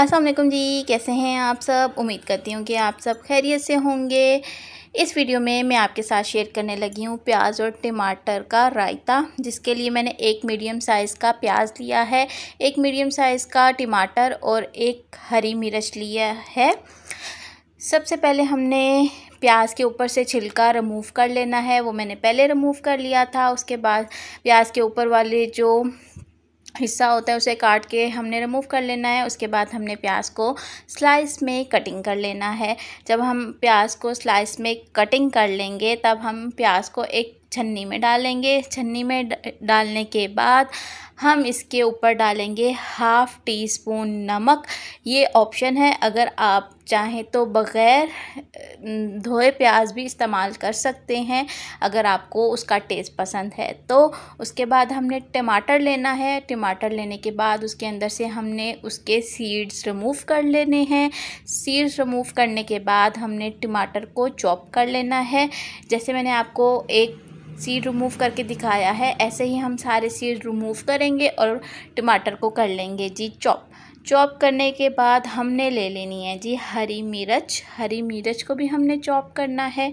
असलम जी कैसे हैं आप सब उम्मीद करती हूँ कि आप सब खैरियत से होंगे इस वीडियो में मैं आपके साथ शेयर करने लगी हूँ प्याज और टमाटर का रायता जिसके लिए मैंने एक मीडियम साइज़ का प्याज लिया है एक मीडियम साइज़ का टमाटर और एक हरी मिर्च लिया है सबसे पहले हमने प्याज के ऊपर से छिलका रिमूव कर लेना है वो मैंने पहले रिमूव कर लिया था उसके बाद प्याज के ऊपर वाले जो हिस्सा होता है उसे काट के हमने रिमूव कर लेना है उसके बाद हमने प्याज को स्लाइस में कटिंग कर लेना है जब हम प्याज को स्लाइस में कटिंग कर लेंगे तब हम प्याज को एक छन्नी में डालेंगे छन्नी में डालने के बाद हम इसके ऊपर डालेंगे हाफ़ टी स्पून नमक ये ऑप्शन है अगर आप चाहें तो बग़ैर धोए प्याज भी इस्तेमाल कर सकते हैं अगर आपको उसका टेस्ट पसंद है तो उसके बाद हमने टमाटर लेना है टमाटर लेने के बाद उसके अंदर से हमने उसके सीड्स रिमूव कर लेने हैं सीड्स रिमूव करने के बाद हमने टमाटर को चॉप कर लेना है जैसे मैंने आपको एक सीड रिमूव करके दिखाया है ऐसे ही हम सारे सीड रिमूव करेंगे और टमाटर को कर लेंगे जी चॉप चॉप करने के बाद हमने ले लेनी है जी हरी मिर्च हरी मिर्च को भी हमने चॉप करना है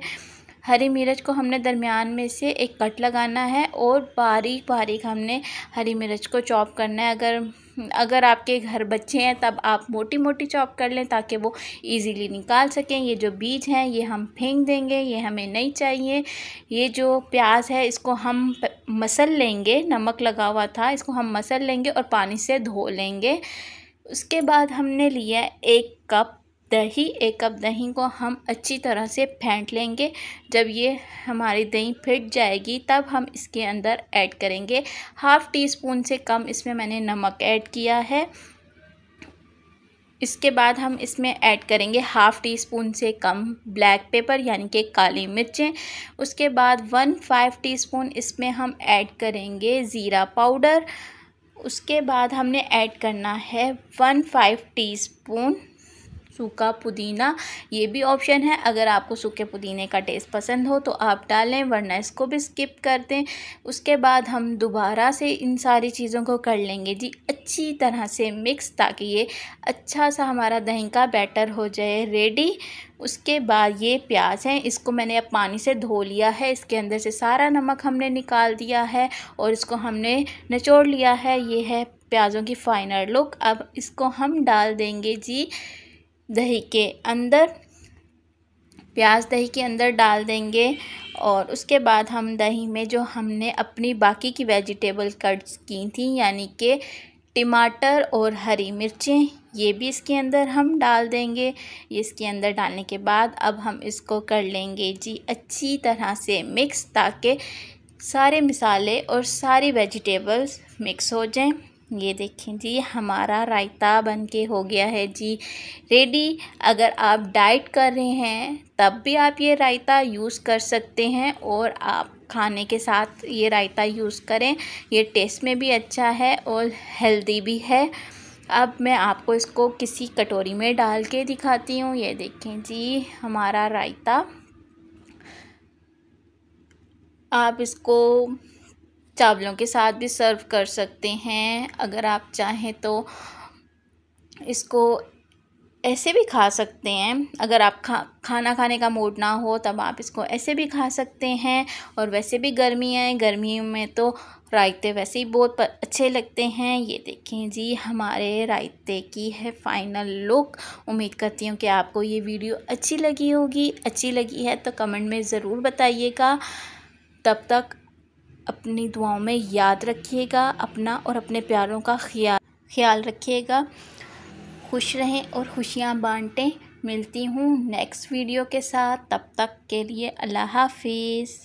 हरी मिर्च को हमने दरमियान में से एक कट लगाना है और बारीक बारीक हमने हरी मिर्च को चॉप करना है अगर अगर आपके घर बच्चे हैं तब आप मोटी मोटी चॉप कर लें ताकि वो ईज़िली निकाल सकें ये जो बीज हैं ये हम फेंक देंगे ये हमें नहीं चाहिए ये जो प्याज है इसको हम मसल लेंगे नमक लगा हुआ था इसको हम मसल लेंगे और पानी से धो लेंगे उसके बाद हमने लिया एक कप दही एक कप दही को हम अच्छी तरह से फेंट लेंगे जब ये हमारी दही फिट जाएगी तब हम इसके अंदर ऐड करेंगे हाफ़ टी स्पून से कम इसमें मैंने नमक ऐड किया है इसके बाद हम इसमें ऐड करेंगे हाफ़ टी स्पून से कम ब्लैक पेपर यानी कि काली मिर्चें उसके बाद वन फाइव टी स्पून इसमें हम ऐड करेंगे ज़ीरा पाउडर उसके बाद हमने ऐड करना है वन फाइव टी स्पून सूखा पुदीना ये भी ऑप्शन है अगर आपको सूखे पुदीने का टेस्ट पसंद हो तो आप डालें वरना इसको भी स्किप कर दें उसके बाद हम दोबारा से इन सारी चीज़ों को कर लेंगे जी अच्छी तरह से मिक्स ताकि ये अच्छा सा हमारा दही का बैटर हो जाए रेडी उसके बाद ये प्याज है इसको मैंने अब पानी से धो लिया है इसके अंदर से सारा नमक हमने निकाल दिया है और इसको हमने निचोड़ लिया है ये है प्याज़ों की फाइनल लुक अब इसको हम डाल देंगे जी दही के अंदर प्याज दही के अंदर डाल देंगे और उसके बाद हम दही में जो हमने अपनी बाकी की वेजिटेबल कट्स की थी यानी कि टमाटर और हरी मिर्चें ये भी इसके अंदर हम डाल देंगे इसके अंदर डालने के बाद अब हम इसको कर लेंगे जी अच्छी तरह से मिक्स ताकि सारे मसाले और सारी वेजिटेबल्स मिक्स हो जाएं ये देखें जी हमारा रायता बनके हो गया है जी रेडी अगर आप डाइट कर रहे हैं तब भी आप ये रायता यूज़ कर सकते हैं और आप खाने के साथ ये रायता यूज़ करें ये टेस्ट में भी अच्छा है और हेल्दी भी है अब मैं आपको इसको किसी कटोरी में डाल के दिखाती हूँ ये देखें जी हमारा रायता आप इसको चावलों के साथ भी सर्व कर सकते हैं अगर आप चाहें तो इसको ऐसे भी खा सकते हैं अगर आप खा खाना खाने का मूड ना हो तब आप इसको ऐसे भी खा सकते हैं और वैसे भी गर्मी है गर्मियों में तो रायते वैसे ही बहुत अच्छे लगते हैं ये देखें जी हमारे रायते की है फाइनल लुक उम्मीद करती हूँ कि आपको ये वीडियो अच्छी लगी होगी अच्छी लगी है तो कमेंट में ज़रूर बताइएगा तब तक अपनी दुआओं में याद रखिएगा अपना और अपने प्यारों का ख्याल ख्याल रखिएगा खुश रहें और खुशियाँ बांटें मिलती हूँ नेक्स्ट वीडियो के साथ तब तक के लिए अल्लाह हाफिज़